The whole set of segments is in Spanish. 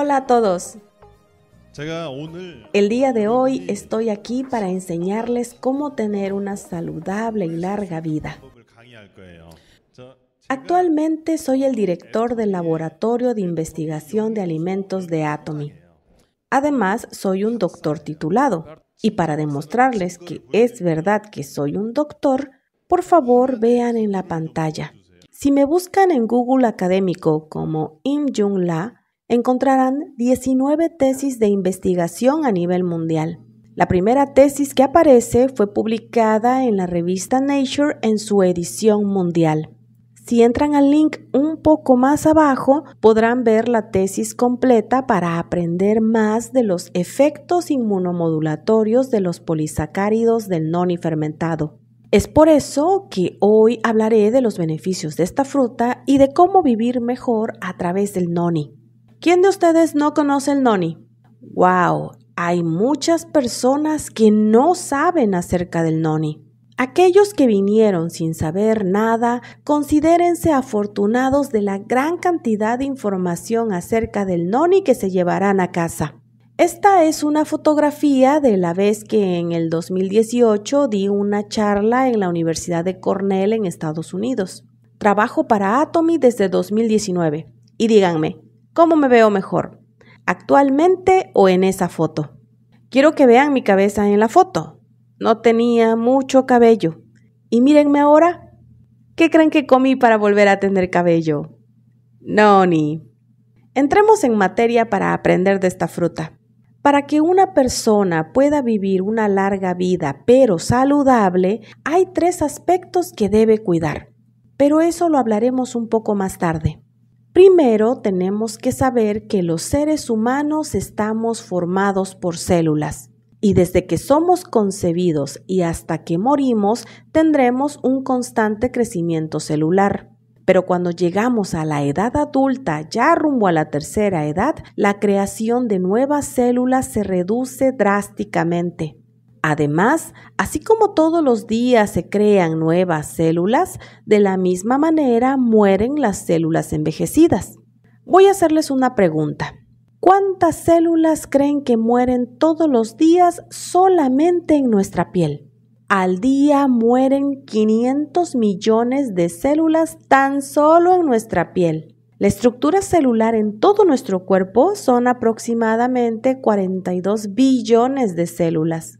Hola a todos. Eh, el día de hoy estoy aquí para enseñarles cómo tener una saludable y larga vida. Actualmente soy el director del Laboratorio de Investigación de Alimentos de Atomy. Además, soy un doctor titulado. Y para demostrarles que es verdad que soy un doctor, por favor vean en la pantalla. Si me buscan en Google académico como Im Jung La, encontrarán 19 tesis de investigación a nivel mundial. La primera tesis que aparece fue publicada en la revista Nature en su edición mundial. Si entran al link un poco más abajo, podrán ver la tesis completa para aprender más de los efectos inmunomodulatorios de los polisacáridos del noni fermentado. Es por eso que hoy hablaré de los beneficios de esta fruta y de cómo vivir mejor a través del noni. ¿Quién de ustedes no conoce el noni? ¡Wow! Hay muchas personas que no saben acerca del noni. Aquellos que vinieron sin saber nada, considérense afortunados de la gran cantidad de información acerca del noni que se llevarán a casa. Esta es una fotografía de la vez que en el 2018 di una charla en la Universidad de Cornell en Estados Unidos. Trabajo para Atomy desde 2019. Y díganme, ¿Cómo me veo mejor? ¿Actualmente o en esa foto? Quiero que vean mi cabeza en la foto. No tenía mucho cabello. Y mírenme ahora. ¿Qué creen que comí para volver a tener cabello? No, ni. Entremos en materia para aprender de esta fruta. Para que una persona pueda vivir una larga vida pero saludable, hay tres aspectos que debe cuidar. Pero eso lo hablaremos un poco más tarde. Primero tenemos que saber que los seres humanos estamos formados por células y desde que somos concebidos y hasta que morimos tendremos un constante crecimiento celular. Pero cuando llegamos a la edad adulta, ya rumbo a la tercera edad, la creación de nuevas células se reduce drásticamente. Además, así como todos los días se crean nuevas células, de la misma manera mueren las células envejecidas. Voy a hacerles una pregunta. ¿Cuántas células creen que mueren todos los días solamente en nuestra piel? Al día mueren 500 millones de células tan solo en nuestra piel. La estructura celular en todo nuestro cuerpo son aproximadamente 42 billones de células.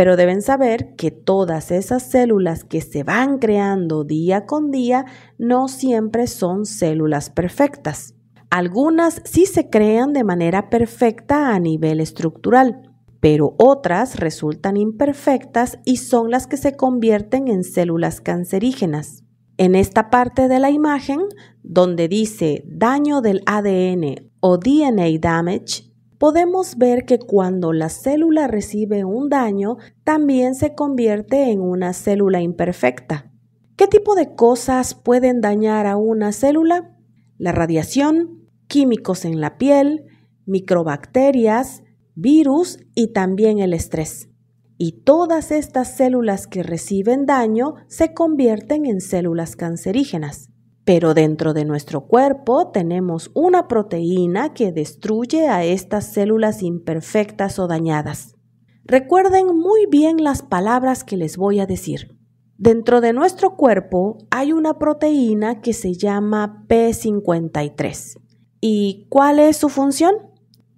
Pero deben saber que todas esas células que se van creando día con día no siempre son células perfectas. Algunas sí se crean de manera perfecta a nivel estructural, pero otras resultan imperfectas y son las que se convierten en células cancerígenas. En esta parte de la imagen, donde dice daño del ADN o DNA damage, podemos ver que cuando la célula recibe un daño, también se convierte en una célula imperfecta. ¿Qué tipo de cosas pueden dañar a una célula? La radiación, químicos en la piel, microbacterias, virus y también el estrés. Y todas estas células que reciben daño se convierten en células cancerígenas. Pero dentro de nuestro cuerpo tenemos una proteína que destruye a estas células imperfectas o dañadas. Recuerden muy bien las palabras que les voy a decir. Dentro de nuestro cuerpo hay una proteína que se llama P53. ¿Y cuál es su función?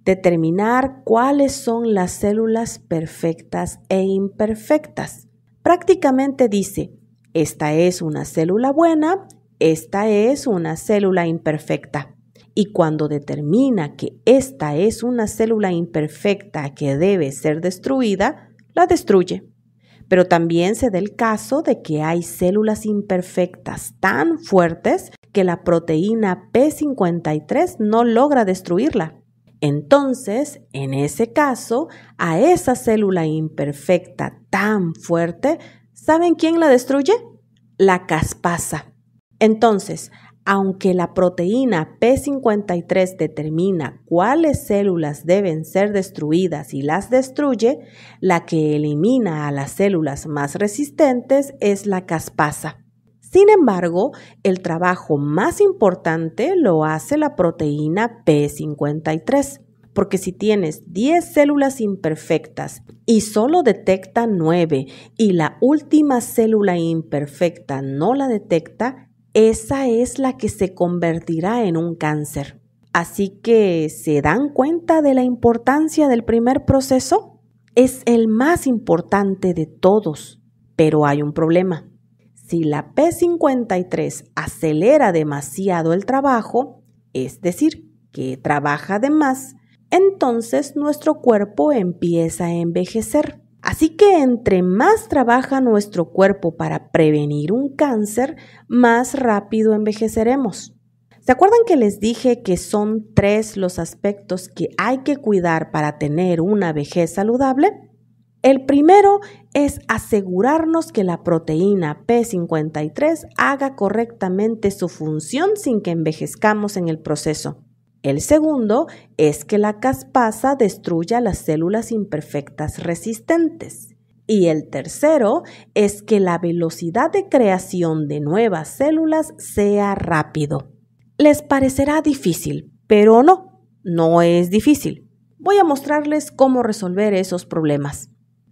Determinar cuáles son las células perfectas e imperfectas. Prácticamente dice, esta es una célula buena esta es una célula imperfecta. Y cuando determina que esta es una célula imperfecta que debe ser destruida, la destruye. Pero también se da el caso de que hay células imperfectas tan fuertes que la proteína P53 no logra destruirla. Entonces, en ese caso, a esa célula imperfecta tan fuerte, ¿saben quién la destruye? La caspasa. Entonces, aunque la proteína P53 determina cuáles células deben ser destruidas y las destruye, la que elimina a las células más resistentes es la caspasa. Sin embargo, el trabajo más importante lo hace la proteína P53, porque si tienes 10 células imperfectas y solo detecta 9 y la última célula imperfecta no la detecta, esa es la que se convertirá en un cáncer. Así que, ¿se dan cuenta de la importancia del primer proceso? Es el más importante de todos, pero hay un problema. Si la P53 acelera demasiado el trabajo, es decir, que trabaja de más, entonces nuestro cuerpo empieza a envejecer. Así que entre más trabaja nuestro cuerpo para prevenir un cáncer, más rápido envejeceremos. ¿Se acuerdan que les dije que son tres los aspectos que hay que cuidar para tener una vejez saludable? El primero es asegurarnos que la proteína P53 haga correctamente su función sin que envejezcamos en el proceso. El segundo es que la caspasa destruya las células imperfectas resistentes. Y el tercero es que la velocidad de creación de nuevas células sea rápido. Les parecerá difícil, pero no, no es difícil. Voy a mostrarles cómo resolver esos problemas.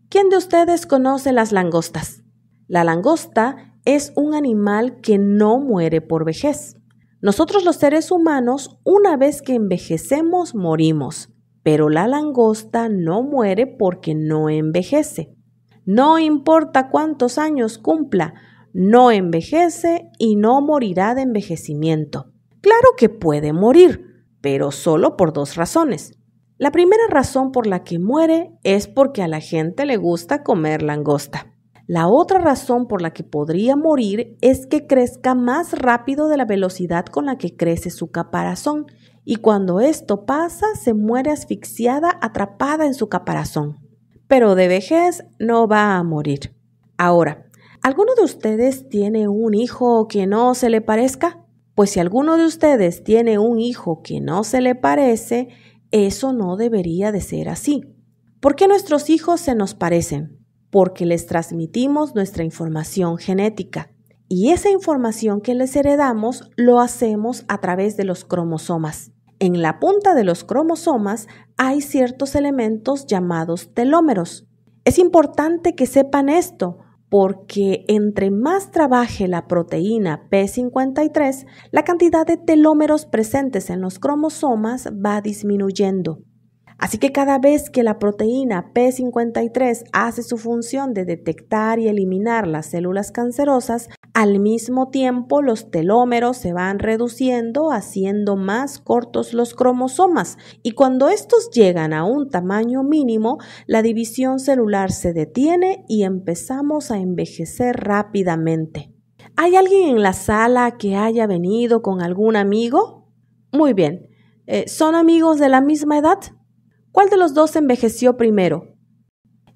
¿Quién de ustedes conoce las langostas? La langosta es un animal que no muere por vejez. Nosotros los seres humanos, una vez que envejecemos, morimos, pero la langosta no muere porque no envejece. No importa cuántos años cumpla, no envejece y no morirá de envejecimiento. Claro que puede morir, pero solo por dos razones. La primera razón por la que muere es porque a la gente le gusta comer langosta. La otra razón por la que podría morir es que crezca más rápido de la velocidad con la que crece su caparazón y cuando esto pasa se muere asfixiada atrapada en su caparazón. Pero de vejez no va a morir. Ahora, ¿alguno de ustedes tiene un hijo que no se le parezca? Pues si alguno de ustedes tiene un hijo que no se le parece, eso no debería de ser así. ¿Por qué nuestros hijos se nos parecen? porque les transmitimos nuestra información genética. Y esa información que les heredamos lo hacemos a través de los cromosomas. En la punta de los cromosomas hay ciertos elementos llamados telómeros. Es importante que sepan esto porque entre más trabaje la proteína P53, la cantidad de telómeros presentes en los cromosomas va disminuyendo. Así que cada vez que la proteína P53 hace su función de detectar y eliminar las células cancerosas, al mismo tiempo los telómeros se van reduciendo, haciendo más cortos los cromosomas y cuando estos llegan a un tamaño mínimo, la división celular se detiene y empezamos a envejecer rápidamente. ¿Hay alguien en la sala que haya venido con algún amigo? Muy bien. Eh, ¿Son amigos de la misma edad? ¿Cuál de los dos envejeció primero?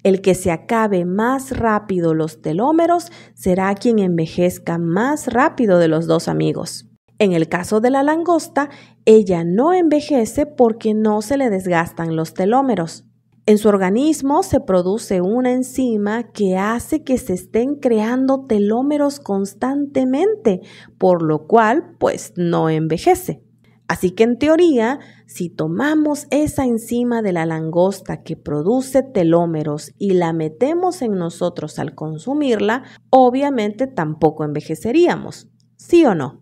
El que se acabe más rápido los telómeros será quien envejezca más rápido de los dos amigos. En el caso de la langosta, ella no envejece porque no se le desgastan los telómeros. En su organismo se produce una enzima que hace que se estén creando telómeros constantemente, por lo cual pues no envejece. Así que en teoría, si tomamos esa enzima de la langosta que produce telómeros y la metemos en nosotros al consumirla, obviamente tampoco envejeceríamos, ¿sí o no?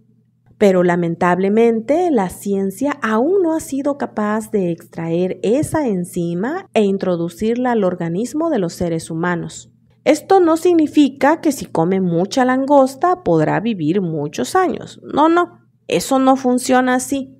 Pero lamentablemente la ciencia aún no ha sido capaz de extraer esa enzima e introducirla al organismo de los seres humanos. Esto no significa que si come mucha langosta podrá vivir muchos años. No, no, eso no funciona así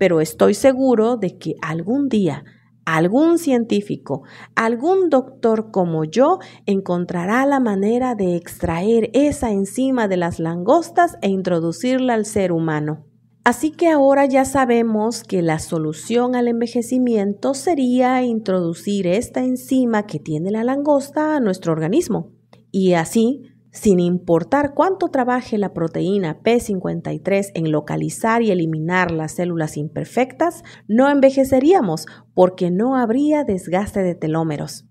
pero estoy seguro de que algún día algún científico, algún doctor como yo encontrará la manera de extraer esa enzima de las langostas e introducirla al ser humano. Así que ahora ya sabemos que la solución al envejecimiento sería introducir esta enzima que tiene la langosta a nuestro organismo. Y así sin importar cuánto trabaje la proteína P53 en localizar y eliminar las células imperfectas, no envejeceríamos porque no habría desgaste de telómeros.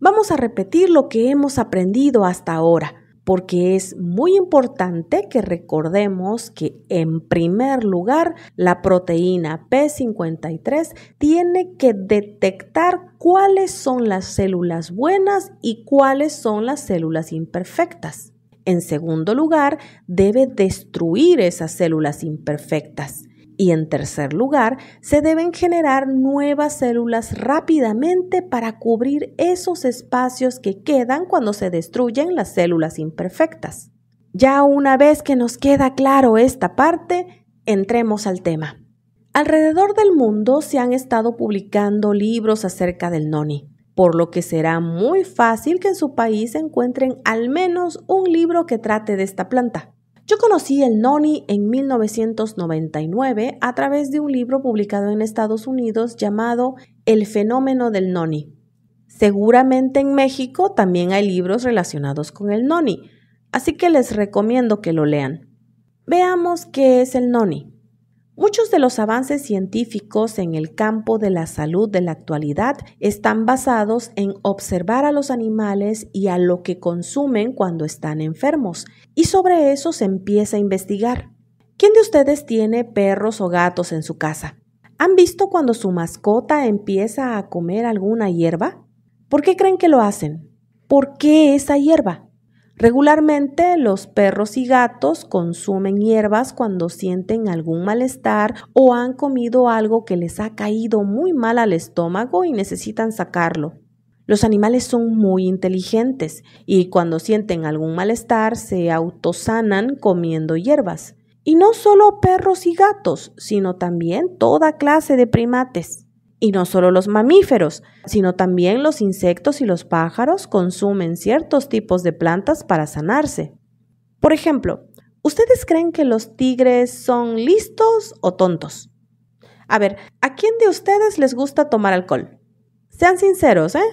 Vamos a repetir lo que hemos aprendido hasta ahora porque es muy importante que recordemos que en primer lugar la proteína P53 tiene que detectar cuáles son las células buenas y cuáles son las células imperfectas. En segundo lugar, debe destruir esas células imperfectas. Y en tercer lugar, se deben generar nuevas células rápidamente para cubrir esos espacios que quedan cuando se destruyen las células imperfectas. Ya una vez que nos queda claro esta parte, entremos al tema. Alrededor del mundo se han estado publicando libros acerca del noni, por lo que será muy fácil que en su país encuentren al menos un libro que trate de esta planta. Yo conocí el noni en 1999 a través de un libro publicado en Estados Unidos llamado El fenómeno del noni. Seguramente en México también hay libros relacionados con el noni, así que les recomiendo que lo lean. Veamos qué es el noni. Muchos de los avances científicos en el campo de la salud de la actualidad están basados en observar a los animales y a lo que consumen cuando están enfermos, y sobre eso se empieza a investigar. ¿Quién de ustedes tiene perros o gatos en su casa? ¿Han visto cuando su mascota empieza a comer alguna hierba? ¿Por qué creen que lo hacen? ¿Por qué esa hierba? Regularmente los perros y gatos consumen hierbas cuando sienten algún malestar o han comido algo que les ha caído muy mal al estómago y necesitan sacarlo. Los animales son muy inteligentes y cuando sienten algún malestar se autosanan comiendo hierbas. Y no solo perros y gatos, sino también toda clase de primates. Y no solo los mamíferos, sino también los insectos y los pájaros consumen ciertos tipos de plantas para sanarse. Por ejemplo, ¿ustedes creen que los tigres son listos o tontos? A ver, ¿a quién de ustedes les gusta tomar alcohol? Sean sinceros, ¿eh?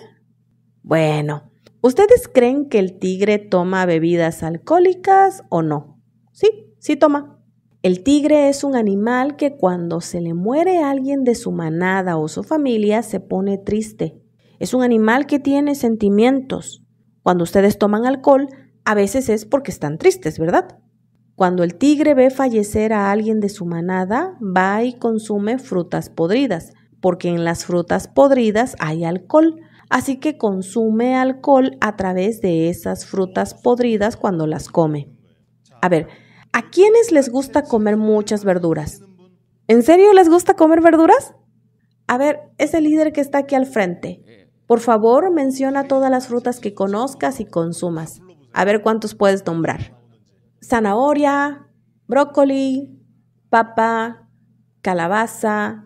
Bueno, ¿ustedes creen que el tigre toma bebidas alcohólicas o no? Sí, sí toma. El tigre es un animal que cuando se le muere alguien de su manada o su familia se pone triste. Es un animal que tiene sentimientos. Cuando ustedes toman alcohol, a veces es porque están tristes, ¿verdad? Cuando el tigre ve fallecer a alguien de su manada, va y consume frutas podridas, porque en las frutas podridas hay alcohol. Así que consume alcohol a través de esas frutas podridas cuando las come. A ver, ¿A quiénes les gusta comer muchas verduras? ¿En serio les gusta comer verduras? A ver, ese líder que está aquí al frente, por favor menciona todas las frutas que conozcas y consumas. A ver cuántos puedes nombrar. Zanahoria, brócoli, papa, calabaza,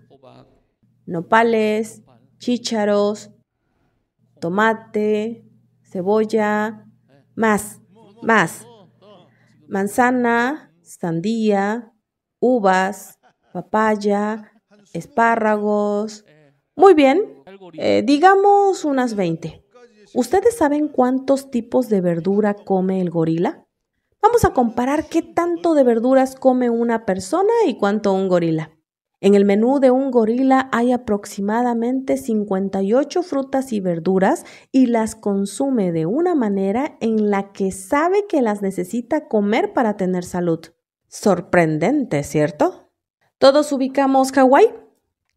nopales, chícharos, tomate, cebolla, más, más manzana, sandía, uvas, papaya, espárragos. Muy bien, eh, digamos unas 20. ¿Ustedes saben cuántos tipos de verdura come el gorila? Vamos a comparar qué tanto de verduras come una persona y cuánto un gorila. En el menú de un gorila hay aproximadamente 58 frutas y verduras y las consume de una manera en la que sabe que las necesita comer para tener salud. Sorprendente, ¿cierto? ¿Todos ubicamos Hawái?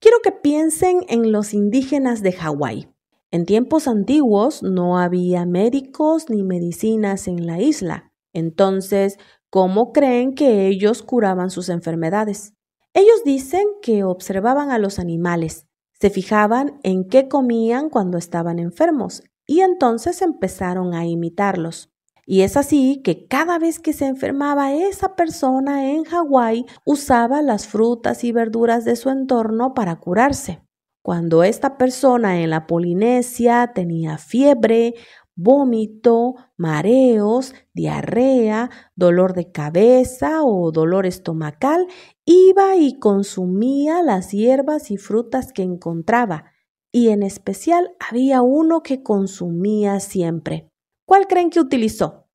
Quiero que piensen en los indígenas de Hawái. En tiempos antiguos no había médicos ni medicinas en la isla. Entonces, ¿cómo creen que ellos curaban sus enfermedades? Ellos dicen que observaban a los animales, se fijaban en qué comían cuando estaban enfermos y entonces empezaron a imitarlos. Y es así que cada vez que se enfermaba esa persona en Hawái usaba las frutas y verduras de su entorno para curarse. Cuando esta persona en la Polinesia tenía fiebre, vómito, mareos, diarrea, dolor de cabeza o dolor estomacal, iba y consumía las hierbas y frutas que encontraba, y en especial había uno que consumía siempre. ¿Cuál creen que utilizó?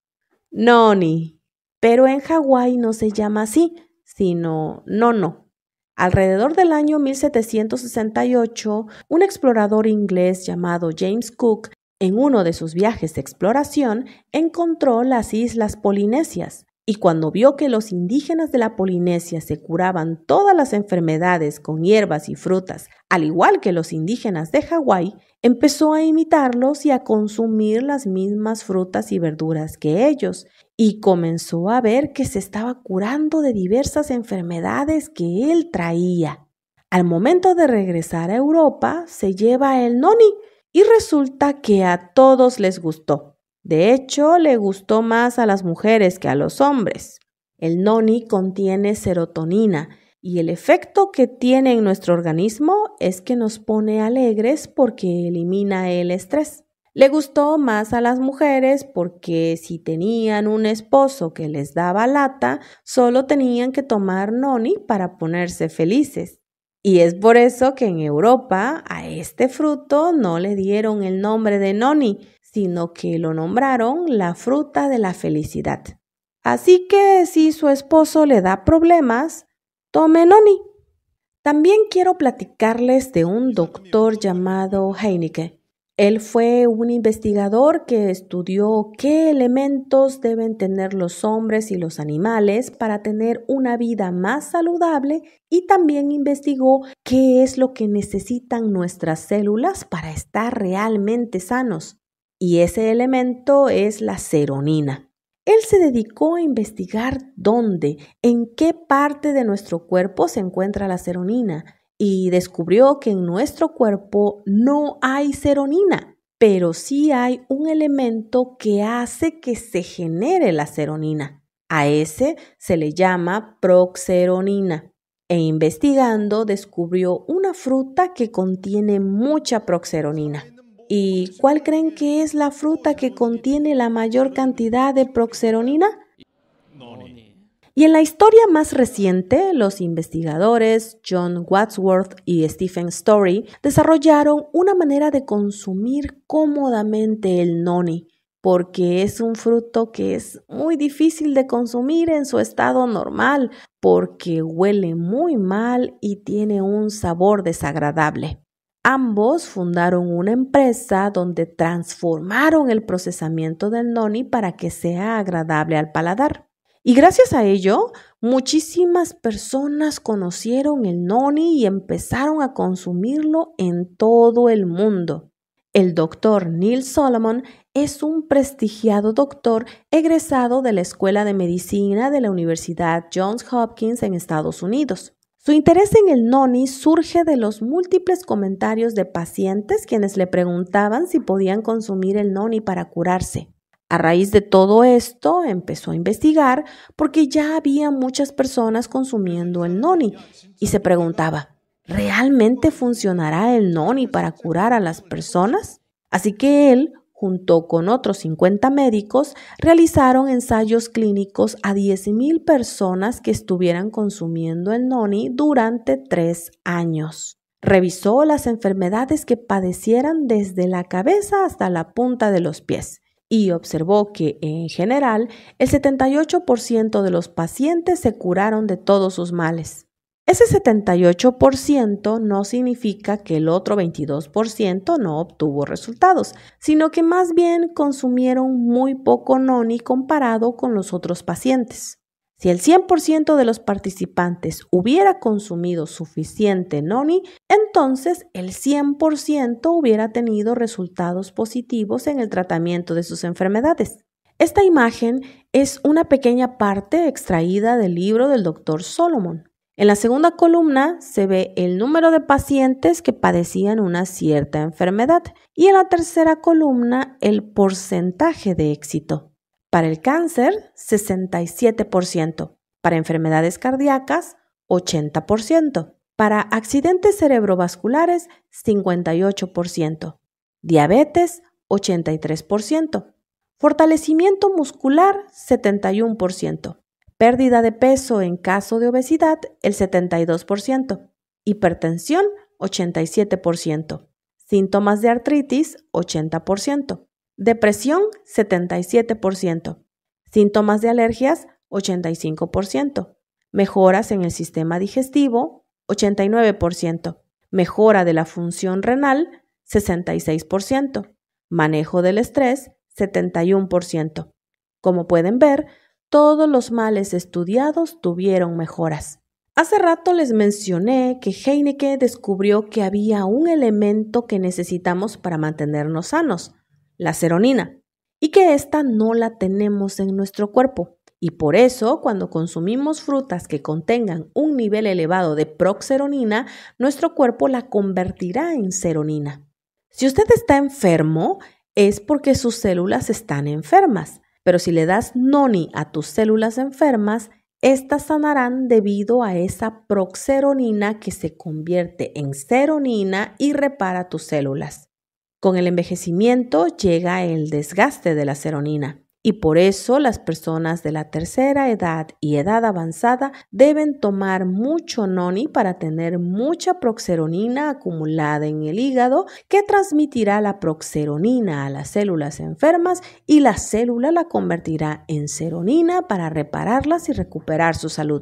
Noni. Pero en Hawái no se llama así, sino nono. Alrededor del año 1768, un explorador inglés llamado James Cook en uno de sus viajes de exploración encontró las islas polinesias y cuando vio que los indígenas de la Polinesia se curaban todas las enfermedades con hierbas y frutas, al igual que los indígenas de Hawái, empezó a imitarlos y a consumir las mismas frutas y verduras que ellos, y comenzó a ver que se estaba curando de diversas enfermedades que él traía. Al momento de regresar a Europa, se lleva el noni, y resulta que a todos les gustó. De hecho, le gustó más a las mujeres que a los hombres. El noni contiene serotonina y el efecto que tiene en nuestro organismo es que nos pone alegres porque elimina el estrés. Le gustó más a las mujeres porque si tenían un esposo que les daba lata, solo tenían que tomar noni para ponerse felices. Y es por eso que en Europa a este fruto no le dieron el nombre de noni, sino que lo nombraron la fruta de la felicidad. Así que si su esposo le da problemas, tome noni. También quiero platicarles de un doctor llamado Heineken. Él fue un investigador que estudió qué elementos deben tener los hombres y los animales para tener una vida más saludable y también investigó qué es lo que necesitan nuestras células para estar realmente sanos. Y ese elemento es la seronina. Él se dedicó a investigar dónde, en qué parte de nuestro cuerpo se encuentra la seronina, y descubrió que en nuestro cuerpo no hay seronina, pero sí hay un elemento que hace que se genere la seronina. A ese se le llama proxeronina. E investigando descubrió una fruta que contiene mucha proxeronina. ¿Y cuál creen que es la fruta que contiene la mayor cantidad de proxeronina? Y en la historia más reciente, los investigadores John Wadsworth y Stephen Story desarrollaron una manera de consumir cómodamente el noni, porque es un fruto que es muy difícil de consumir en su estado normal, porque huele muy mal y tiene un sabor desagradable. Ambos fundaron una empresa donde transformaron el procesamiento del noni para que sea agradable al paladar. Y gracias a ello, muchísimas personas conocieron el noni y empezaron a consumirlo en todo el mundo. El doctor Neil Solomon es un prestigiado doctor egresado de la Escuela de Medicina de la Universidad Johns Hopkins en Estados Unidos. Su interés en el noni surge de los múltiples comentarios de pacientes quienes le preguntaban si podían consumir el noni para curarse. A raíz de todo esto empezó a investigar porque ya había muchas personas consumiendo el noni y se preguntaba, ¿realmente funcionará el noni para curar a las personas? Así que él, junto con otros 50 médicos, realizaron ensayos clínicos a 10.000 personas que estuvieran consumiendo el noni durante tres años. Revisó las enfermedades que padecieran desde la cabeza hasta la punta de los pies y observó que, en general, el 78% de los pacientes se curaron de todos sus males. Ese 78% no significa que el otro 22% no obtuvo resultados, sino que más bien consumieron muy poco noni comparado con los otros pacientes. Si el 100% de los participantes hubiera consumido suficiente noni, entonces el 100% hubiera tenido resultados positivos en el tratamiento de sus enfermedades. Esta imagen es una pequeña parte extraída del libro del doctor Solomon. En la segunda columna se ve el número de pacientes que padecían una cierta enfermedad y en la tercera columna el porcentaje de éxito. Para el cáncer, 67%. Para enfermedades cardíacas, 80%. Para accidentes cerebrovasculares, 58%. Diabetes, 83%. Fortalecimiento muscular, 71%. Pérdida de peso en caso de obesidad, el 72%. Hipertensión, 87%. Síntomas de artritis, 80%. Depresión, 77%. Síntomas de alergias, 85%. Mejoras en el sistema digestivo, 89%. Mejora de la función renal, 66%. Manejo del estrés, 71%. Como pueden ver, todos los males estudiados tuvieron mejoras. Hace rato les mencioné que Heineke descubrió que había un elemento que necesitamos para mantenernos sanos, la seronina, y que esta no la tenemos en nuestro cuerpo. Y por eso, cuando consumimos frutas que contengan un nivel elevado de proxeronina, nuestro cuerpo la convertirá en seronina. Si usted está enfermo, es porque sus células están enfermas, pero si le das noni a tus células enfermas, estas sanarán debido a esa proxeronina que se convierte en seronina y repara tus células. Con el envejecimiento llega el desgaste de la seronina y por eso las personas de la tercera edad y edad avanzada deben tomar mucho noni para tener mucha proxeronina acumulada en el hígado que transmitirá la proxeronina a las células enfermas y la célula la convertirá en seronina para repararlas y recuperar su salud.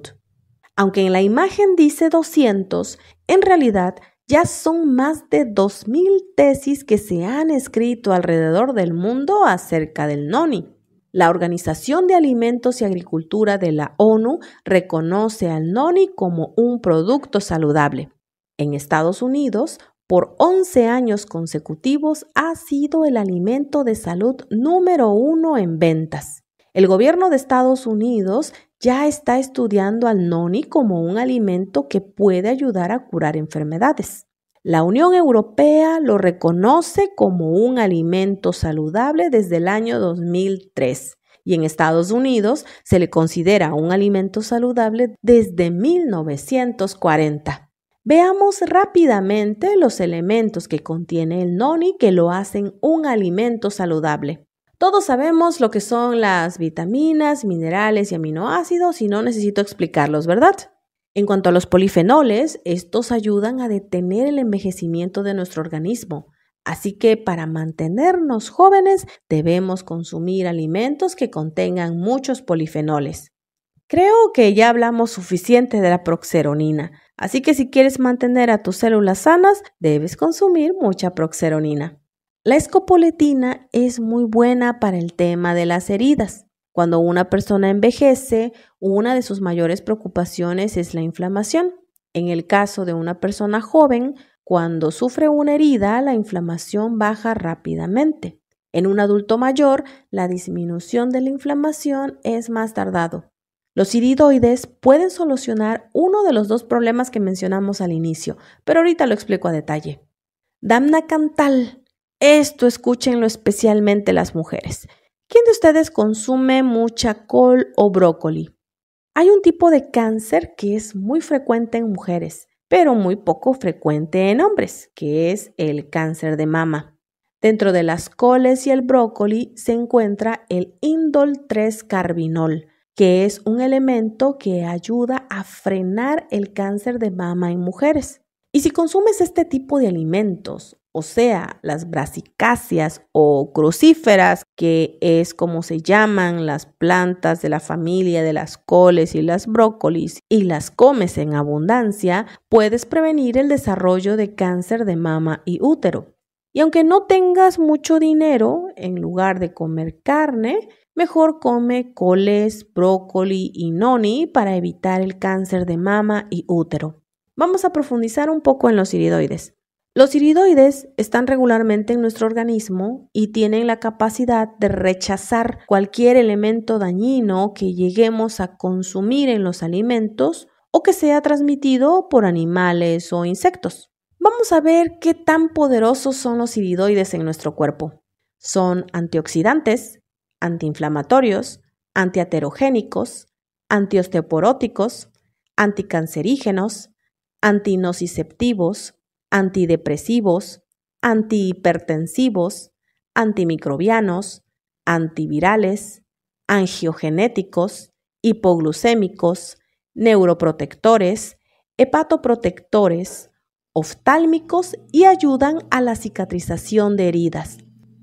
Aunque en la imagen dice 200, en realidad ya son más de 2.000 tesis que se han escrito alrededor del mundo acerca del noni. La Organización de Alimentos y Agricultura de la ONU reconoce al noni como un producto saludable. En Estados Unidos, por 11 años consecutivos, ha sido el alimento de salud número uno en ventas. El gobierno de Estados Unidos ya está estudiando al noni como un alimento que puede ayudar a curar enfermedades. La Unión Europea lo reconoce como un alimento saludable desde el año 2003 y en Estados Unidos se le considera un alimento saludable desde 1940. Veamos rápidamente los elementos que contiene el noni que lo hacen un alimento saludable. Todos sabemos lo que son las vitaminas, minerales y aminoácidos y no necesito explicarlos, ¿verdad? En cuanto a los polifenoles, estos ayudan a detener el envejecimiento de nuestro organismo. Así que para mantenernos jóvenes debemos consumir alimentos que contengan muchos polifenoles. Creo que ya hablamos suficiente de la proxeronina, así que si quieres mantener a tus células sanas, debes consumir mucha proxeronina. La escopoletina es muy buena para el tema de las heridas. Cuando una persona envejece, una de sus mayores preocupaciones es la inflamación. En el caso de una persona joven, cuando sufre una herida, la inflamación baja rápidamente. En un adulto mayor, la disminución de la inflamación es más tardado. Los iridoides pueden solucionar uno de los dos problemas que mencionamos al inicio, pero ahorita lo explico a detalle. Damna Cantal esto escúchenlo especialmente las mujeres. ¿Quién de ustedes consume mucha col o brócoli? Hay un tipo de cáncer que es muy frecuente en mujeres, pero muy poco frecuente en hombres, que es el cáncer de mama. Dentro de las coles y el brócoli se encuentra el indol 3 carbinol, que es un elemento que ayuda a frenar el cáncer de mama en mujeres. Y si consumes este tipo de alimentos, o sea, las brasicáceas o crucíferas, que es como se llaman las plantas de la familia de las coles y las brócolis, y las comes en abundancia, puedes prevenir el desarrollo de cáncer de mama y útero. Y aunque no tengas mucho dinero, en lugar de comer carne, mejor come coles, brócoli y noni para evitar el cáncer de mama y útero. Vamos a profundizar un poco en los iridoides. Los iridoides están regularmente en nuestro organismo y tienen la capacidad de rechazar cualquier elemento dañino que lleguemos a consumir en los alimentos o que sea transmitido por animales o insectos. Vamos a ver qué tan poderosos son los iridoides en nuestro cuerpo. Son antioxidantes, antiinflamatorios, antiaterogénicos, antiosteoporóticos, anticancerígenos, antinociceptivos, antidepresivos, antihipertensivos, antimicrobianos, antivirales, angiogenéticos, hipoglucémicos, neuroprotectores, hepatoprotectores, oftálmicos y ayudan a la cicatrización de heridas,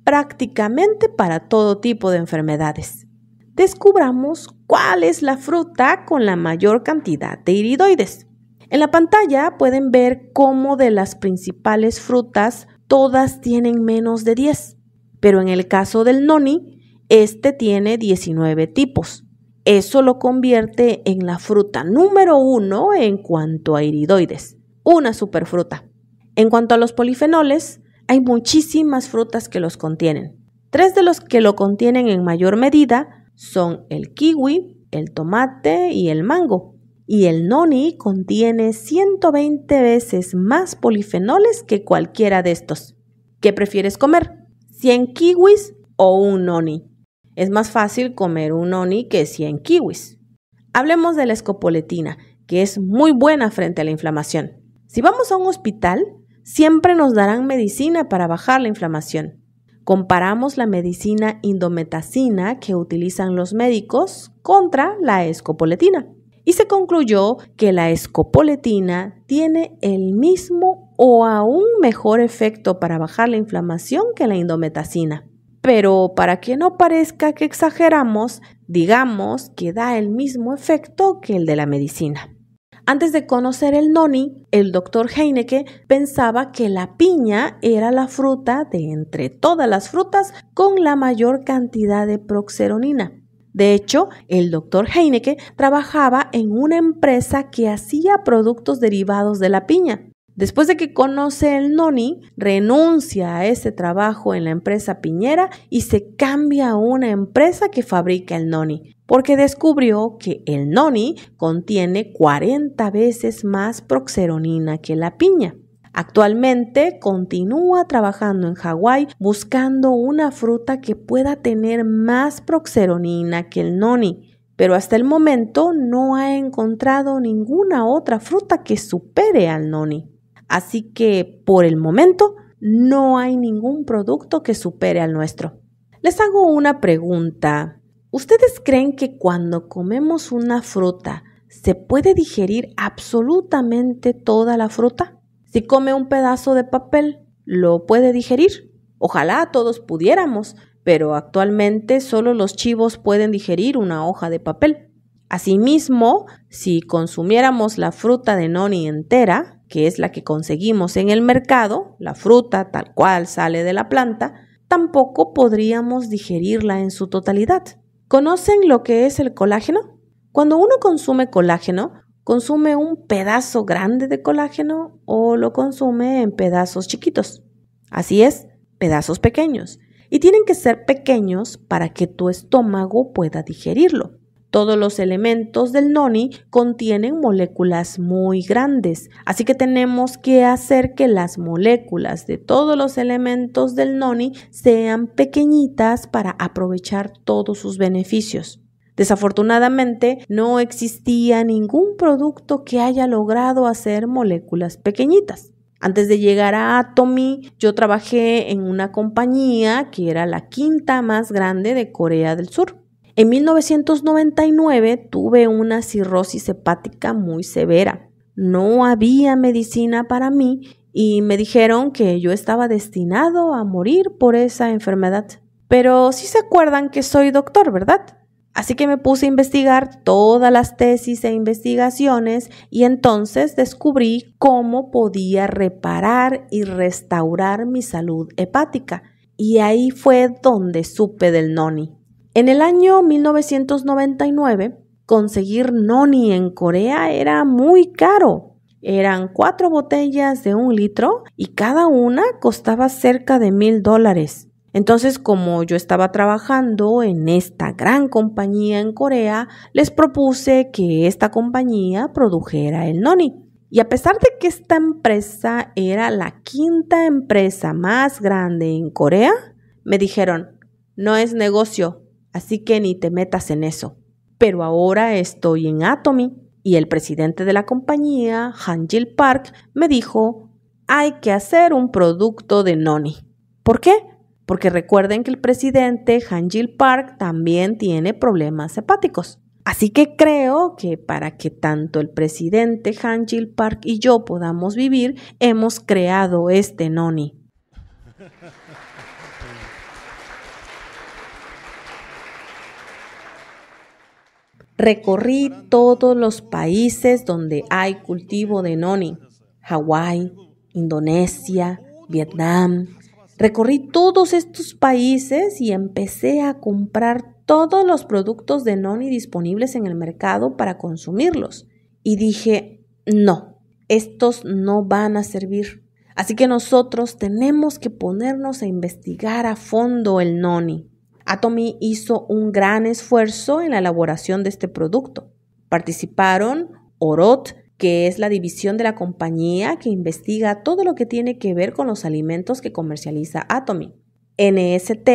prácticamente para todo tipo de enfermedades. Descubramos cuál es la fruta con la mayor cantidad de iridoides. En la pantalla pueden ver cómo de las principales frutas todas tienen menos de 10, pero en el caso del noni, este tiene 19 tipos. Eso lo convierte en la fruta número uno en cuanto a iridoides, una superfruta. En cuanto a los polifenoles, hay muchísimas frutas que los contienen. Tres de los que lo contienen en mayor medida son el kiwi, el tomate y el mango y el noni contiene 120 veces más polifenoles que cualquiera de estos. ¿Qué prefieres comer? ¿100 kiwis o un noni? Es más fácil comer un noni que 100 kiwis. Hablemos de la escopoletina, que es muy buena frente a la inflamación. Si vamos a un hospital, siempre nos darán medicina para bajar la inflamación. Comparamos la medicina indometacina que utilizan los médicos contra la escopoletina y se concluyó que la escopoletina tiene el mismo o aún mejor efecto para bajar la inflamación que la indometacina. Pero para que no parezca que exageramos, digamos que da el mismo efecto que el de la medicina. Antes de conocer el noni, el doctor Heineke pensaba que la piña era la fruta de entre todas las frutas con la mayor cantidad de proxeronina. De hecho, el doctor Heineke trabajaba en una empresa que hacía productos derivados de la piña. Después de que conoce el noni, renuncia a ese trabajo en la empresa piñera y se cambia a una empresa que fabrica el noni, porque descubrió que el noni contiene 40 veces más proxeronina que la piña. Actualmente continúa trabajando en Hawái buscando una fruta que pueda tener más proxeronina que el noni, pero hasta el momento no ha encontrado ninguna otra fruta que supere al noni. Así que por el momento no hay ningún producto que supere al nuestro. Les hago una pregunta. ¿Ustedes creen que cuando comemos una fruta se puede digerir absolutamente toda la fruta? Si come un pedazo de papel, ¿lo puede digerir? Ojalá todos pudiéramos, pero actualmente solo los chivos pueden digerir una hoja de papel. Asimismo, si consumiéramos la fruta de noni entera, que es la que conseguimos en el mercado, la fruta tal cual sale de la planta, tampoco podríamos digerirla en su totalidad. ¿Conocen lo que es el colágeno? Cuando uno consume colágeno, ¿Consume un pedazo grande de colágeno o lo consume en pedazos chiquitos? Así es, pedazos pequeños. Y tienen que ser pequeños para que tu estómago pueda digerirlo. Todos los elementos del noni contienen moléculas muy grandes, así que tenemos que hacer que las moléculas de todos los elementos del noni sean pequeñitas para aprovechar todos sus beneficios. Desafortunadamente, no existía ningún producto que haya logrado hacer moléculas pequeñitas. Antes de llegar a Atomy, yo trabajé en una compañía que era la quinta más grande de Corea del Sur. En 1999 tuve una cirrosis hepática muy severa. No había medicina para mí y me dijeron que yo estaba destinado a morir por esa enfermedad. Pero sí se acuerdan que soy doctor, ¿verdad? Así que me puse a investigar todas las tesis e investigaciones y entonces descubrí cómo podía reparar y restaurar mi salud hepática. Y ahí fue donde supe del noni. En el año 1999, conseguir noni en Corea era muy caro. Eran cuatro botellas de un litro y cada una costaba cerca de mil dólares. Entonces, como yo estaba trabajando en esta gran compañía en Corea, les propuse que esta compañía produjera el noni. Y a pesar de que esta empresa era la quinta empresa más grande en Corea, me dijeron, no es negocio, así que ni te metas en eso. Pero ahora estoy en Atomy y el presidente de la compañía, Hanjil Park, me dijo, hay que hacer un producto de noni. ¿Por qué? porque recuerden que el presidente Hanjil Park también tiene problemas hepáticos. Así que creo que para que tanto el presidente Hanjil Park y yo podamos vivir, hemos creado este noni. Recorrí todos los países donde hay cultivo de noni. Hawái, Indonesia, Vietnam, Recorrí todos estos países y empecé a comprar todos los productos de Noni disponibles en el mercado para consumirlos. Y dije, no, estos no van a servir. Así que nosotros tenemos que ponernos a investigar a fondo el Noni. Atomi hizo un gran esfuerzo en la elaboración de este producto. Participaron Orot, que es la división de la compañía que investiga todo lo que tiene que ver con los alimentos que comercializa Atomy. NST,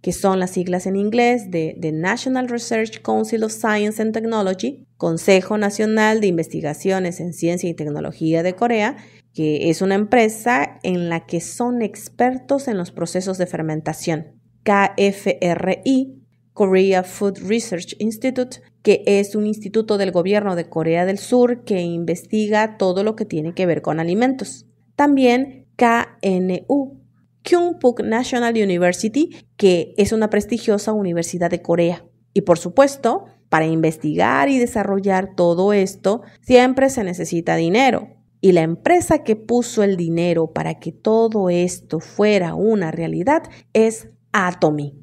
que son las siglas en inglés de The National Research Council of Science and Technology, Consejo Nacional de Investigaciones en Ciencia y Tecnología de Corea, que es una empresa en la que son expertos en los procesos de fermentación. KFRI, Korea Food Research Institute, que es un instituto del gobierno de Corea del Sur que investiga todo lo que tiene que ver con alimentos. También KNU, Kyungpuk National University, que es una prestigiosa universidad de Corea. Y por supuesto, para investigar y desarrollar todo esto, siempre se necesita dinero. Y la empresa que puso el dinero para que todo esto fuera una realidad es Atomy.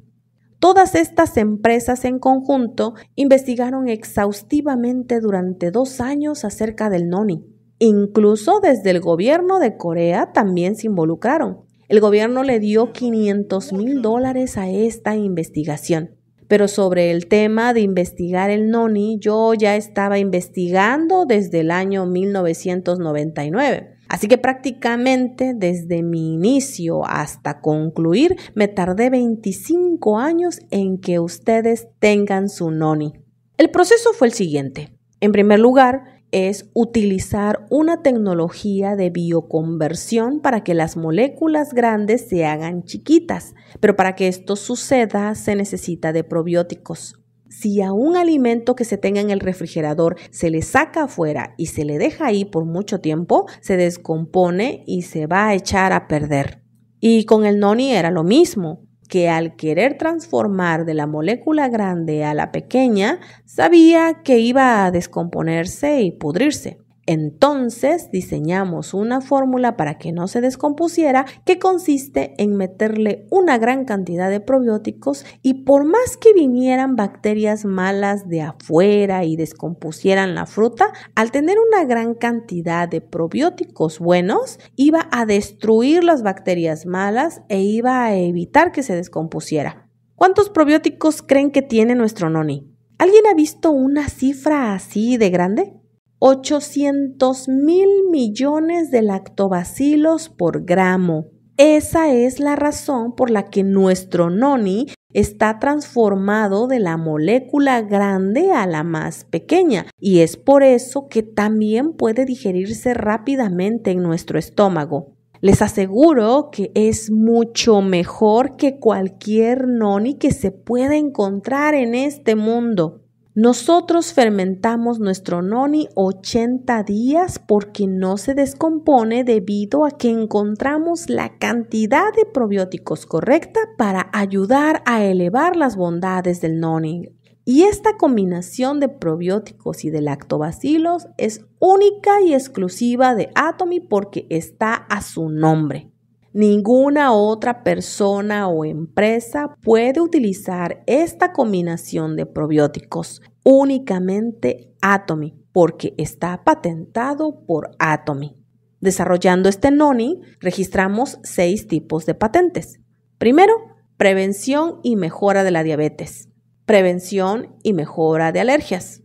Todas estas empresas en conjunto investigaron exhaustivamente durante dos años acerca del noni. Incluso desde el gobierno de Corea también se involucraron. El gobierno le dio 500 mil dólares a esta investigación. Pero sobre el tema de investigar el noni, yo ya estaba investigando desde el año 1999. Así que prácticamente desde mi inicio hasta concluir me tardé 25 años en que ustedes tengan su noni. El proceso fue el siguiente. En primer lugar, es utilizar una tecnología de bioconversión para que las moléculas grandes se hagan chiquitas, pero para que esto suceda se necesita de probióticos. Si a un alimento que se tenga en el refrigerador se le saca afuera y se le deja ahí por mucho tiempo, se descompone y se va a echar a perder. Y con el noni era lo mismo, que al querer transformar de la molécula grande a la pequeña, sabía que iba a descomponerse y pudrirse. Entonces diseñamos una fórmula para que no se descompusiera que consiste en meterle una gran cantidad de probióticos y por más que vinieran bacterias malas de afuera y descompusieran la fruta, al tener una gran cantidad de probióticos buenos, iba a destruir las bacterias malas e iba a evitar que se descompusiera. ¿Cuántos probióticos creen que tiene nuestro noni? ¿Alguien ha visto una cifra así de grande? 800 mil millones de lactobacilos por gramo. Esa es la razón por la que nuestro noni está transformado de la molécula grande a la más pequeña y es por eso que también puede digerirse rápidamente en nuestro estómago. Les aseguro que es mucho mejor que cualquier noni que se pueda encontrar en este mundo. Nosotros fermentamos nuestro noni 80 días porque no se descompone debido a que encontramos la cantidad de probióticos correcta para ayudar a elevar las bondades del noni. Y esta combinación de probióticos y de lactobacilos es única y exclusiva de Atomy porque está a su nombre. Ninguna otra persona o empresa puede utilizar esta combinación de probióticos, únicamente Atomy, porque está patentado por Atomy. Desarrollando este NONI, registramos seis tipos de patentes. Primero, prevención y mejora de la diabetes, prevención y mejora de alergias,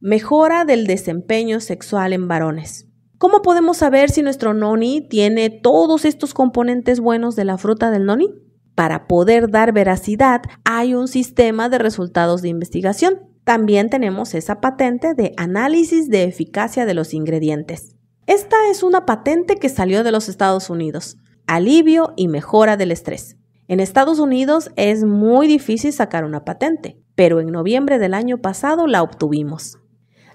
mejora del desempeño sexual en varones, ¿Cómo podemos saber si nuestro noni tiene todos estos componentes buenos de la fruta del noni? Para poder dar veracidad, hay un sistema de resultados de investigación. También tenemos esa patente de análisis de eficacia de los ingredientes. Esta es una patente que salió de los Estados Unidos, alivio y mejora del estrés. En Estados Unidos es muy difícil sacar una patente, pero en noviembre del año pasado la obtuvimos.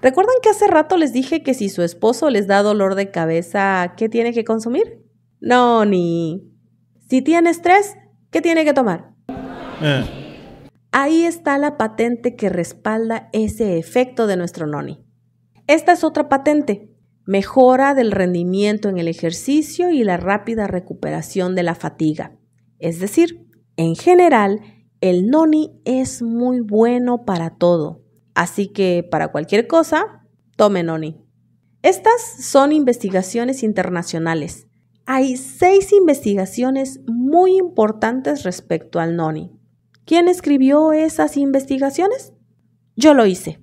¿Recuerdan que hace rato les dije que si su esposo les da dolor de cabeza, ¿qué tiene que consumir? Noni. Si tiene estrés, ¿qué tiene que tomar? Eh. Ahí está la patente que respalda ese efecto de nuestro noni. Esta es otra patente. Mejora del rendimiento en el ejercicio y la rápida recuperación de la fatiga. Es decir, en general, el noni es muy bueno para todo. Así que para cualquier cosa, tome Noni. Estas son investigaciones internacionales. Hay seis investigaciones muy importantes respecto al NONI. ¿Quién escribió esas investigaciones? Yo lo hice.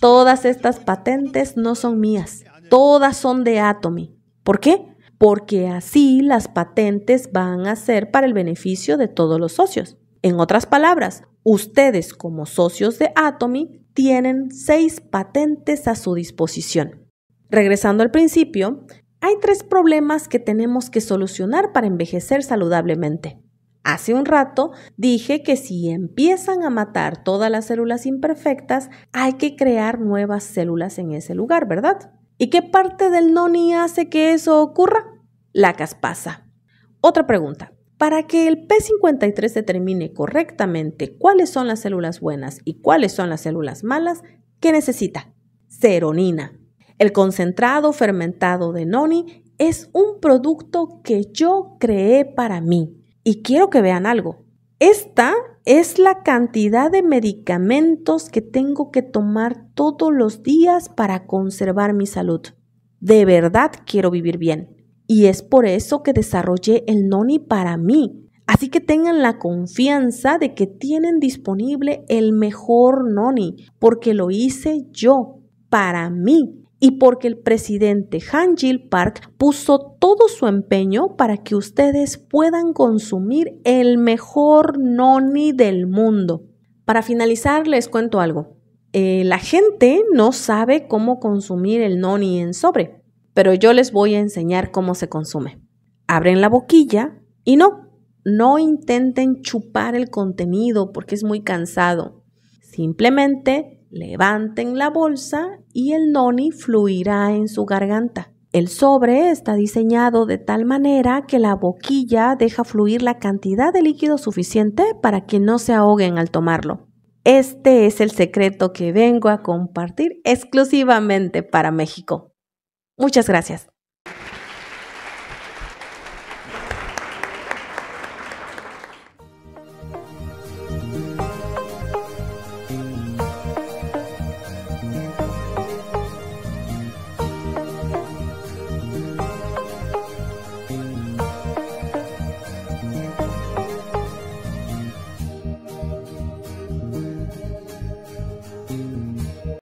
Todas estas patentes no son mías, todas son de Atomy. ¿Por qué? porque así las patentes van a ser para el beneficio de todos los socios. En otras palabras, ustedes como socios de Atomy tienen seis patentes a su disposición. Regresando al principio, hay tres problemas que tenemos que solucionar para envejecer saludablemente. Hace un rato dije que si empiezan a matar todas las células imperfectas, hay que crear nuevas células en ese lugar, ¿verdad? ¿Y qué parte del noni hace que eso ocurra? La caspasa. Otra pregunta. Para que el P53 determine correctamente cuáles son las células buenas y cuáles son las células malas, ¿qué necesita? Seronina. El concentrado fermentado de noni es un producto que yo creé para mí. Y quiero que vean algo. Esta es la cantidad de medicamentos que tengo que tomar todos los días para conservar mi salud. De verdad quiero vivir bien. Y es por eso que desarrollé el noni para mí. Así que tengan la confianza de que tienen disponible el mejor noni, porque lo hice yo, para mí, y porque el presidente Han Gil Park puso todo su empeño para que ustedes puedan consumir el mejor noni del mundo. Para finalizar, les cuento algo. Eh, la gente no sabe cómo consumir el noni en sobre, pero yo les voy a enseñar cómo se consume. Abren la boquilla y no, no intenten chupar el contenido porque es muy cansado. Simplemente Levanten la bolsa y el noni fluirá en su garganta. El sobre está diseñado de tal manera que la boquilla deja fluir la cantidad de líquido suficiente para que no se ahoguen al tomarlo. Este es el secreto que vengo a compartir exclusivamente para México. Muchas gracias.